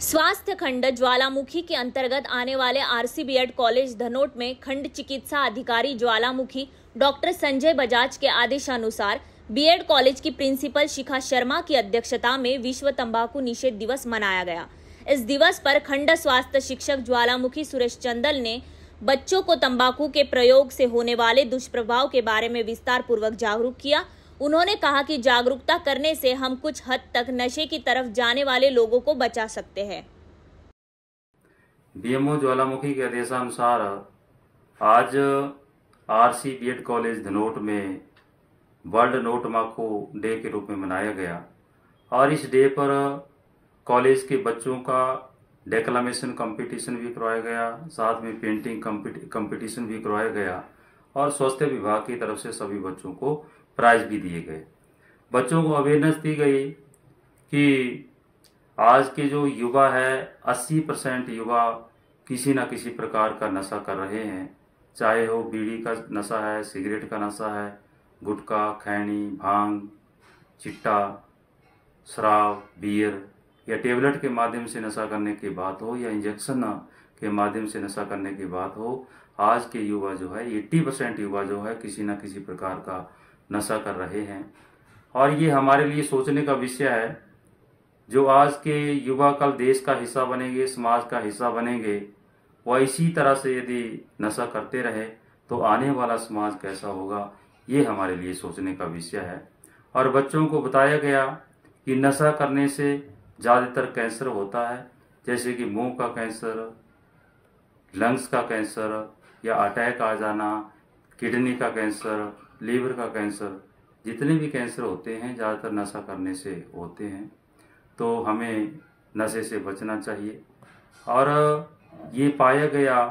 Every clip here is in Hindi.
स्वास्थ्य खंड ज्वालामुखी के अंतर्गत आने वाले आरसी कॉलेज धनोट में खंड चिकित्सा अधिकारी ज्वालामुखी डॉक्टर संजय बजाज के आदेशानुसार बीएड कॉलेज की प्रिंसिपल शिखा शर्मा की अध्यक्षता में विश्व तंबाकू निषेध दिवस मनाया गया इस दिवस पर खंड स्वास्थ्य शिक्षक ज्वालामुखी सुरेश चंदल ने बच्चों को तंबाकू के प्रयोग से होने वाले दुष्प्रभाव के बारे में विस्तार पूर्वक जागरूक किया उन्होंने कहा कि जागरूकता करने से हम कुछ हद तक नशे की तरफ जाने वाले लोगों को बचा सकते हैं डीएमओ ज्वालामुखी के आदेशानुसार आज R C B Ed college Dhanot में वर्ल्ड नोट माको डे के रूप में मनाया गया और इस डे पर कॉलेज के बच्चों का डेक्लामेशन कंपटीशन भी करवाया गया साथ में पेंटिंग कंपटीशन भी करवाया गया और स्वास्थ्य विभाग की तरफ से सभी बच्चों को प्राइज भी दिए गए बच्चों को अवेयरनेस दी गई कि आज के जो युवा है 80 परसेंट युवा किसी ना किसी प्रकार का नशा कर रहे हैं चाहे वो बीड़ी का नशा है सिगरेट का नशा है गुटखा खैनी भांग चिट्टा शराब बियर या टेबलेट के माध्यम से नशा करने की बात हो या इंजेक्शन के माध्यम से नशा करने की बात हो आज के युवा जो है एट्टी परसेंट युवा जो है किसी ना किसी प्रकार का नशा कर रहे हैं और ये हमारे लिए सोचने का विषय है जो आज के युवा कल देश का हिस्सा बनेंगे समाज का हिस्सा बनेंगे वह इसी तरह से यदि नशा करते रहे तो आने वाला समाज कैसा होगा ये हमारे लिए सोचने का विषय है और बच्चों को बताया गया कि नशा करने से ज़्यादातर कैंसर होता है जैसे कि मुंह का कैंसर लंग्स का कैंसर या अटैक आ जाना किडनी का कैंसर लीवर का कैंसर जितने भी कैंसर होते हैं ज़्यादातर नशा करने से होते हैं तो हमें नशे से बचना चाहिए और ये पाया गया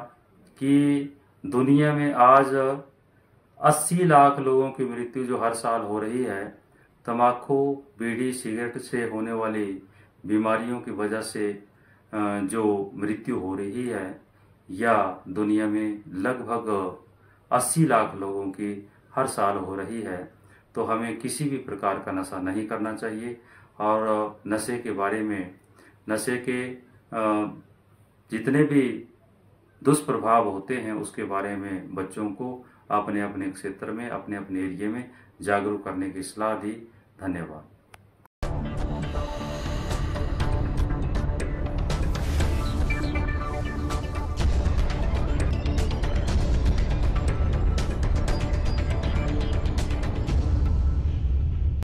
कि दुनिया में आज 80 लाख लोगों की मृत्यु जो हर साल हो रही है तम्बाकू बीड़ी सिगरेट से होने वाली बीमारियों की वजह से जो मृत्यु हो रही है या दुनिया में लगभग 80 लाख लोगों की हर साल हो रही है तो हमें किसी भी प्रकार का नशा नहीं करना चाहिए और नशे के बारे में नशे के जितने भी दुष्प्रभाव होते हैं उसके बारे में बच्चों को अपने अपने क्षेत्र में अपने अपने एरिए में जागरूक करने की सलाह दी धन्यवाद